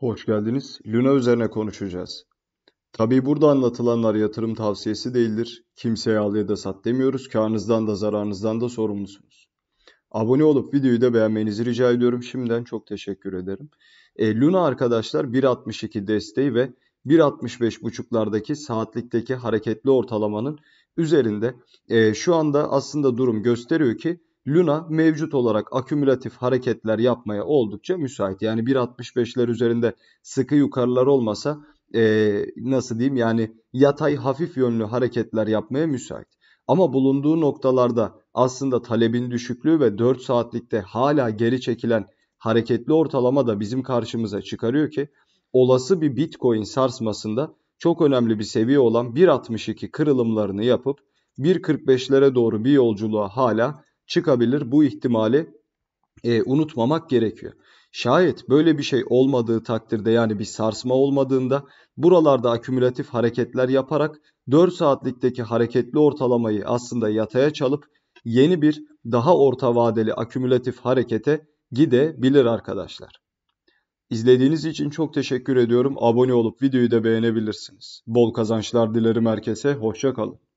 Hoş geldiniz. Luna üzerine konuşacağız. Tabii burada anlatılanlar yatırım tavsiyesi değildir. Kimseye al ya da sat demiyoruz. Karnınızdan da zararınızdan da sorumlusunuz. Abone olup videoyu da beğenmenizi rica ediyorum. Şimdiden çok teşekkür ederim. E, Luna arkadaşlar 1.62 desteği ve 165 buçuklardaki saatlikteki hareketli ortalamanın üzerinde e, şu anda aslında durum gösteriyor ki Luna mevcut olarak akümülatif hareketler yapmaya oldukça müsait. Yani 1.65'ler üzerinde sıkı yukarılar olmasa e, nasıl diyeyim yani yatay hafif yönlü hareketler yapmaya müsait. Ama bulunduğu noktalarda aslında talebin düşüklüğü ve 4 saatlikte hala geri çekilen hareketli ortalama da bizim karşımıza çıkarıyor ki olası bir Bitcoin sarsmasında çok önemli bir seviye olan 1.62 kırılımlarını yapıp 1.45'lere doğru bir yolculuğa hala çıkabilir. Bu ihtimali e, unutmamak gerekiyor. Şayet böyle bir şey olmadığı takdirde yani bir sarsma olmadığında buralarda akümülatif hareketler yaparak 4 saatlikteki hareketli ortalamayı aslında yataya çalıp yeni bir daha orta vadeli akümülatif harekete gidebilir arkadaşlar. İzlediğiniz için çok teşekkür ediyorum. Abone olup videoyu da beğenebilirsiniz. Bol kazançlar dilerim herkese. Hoşçakalın.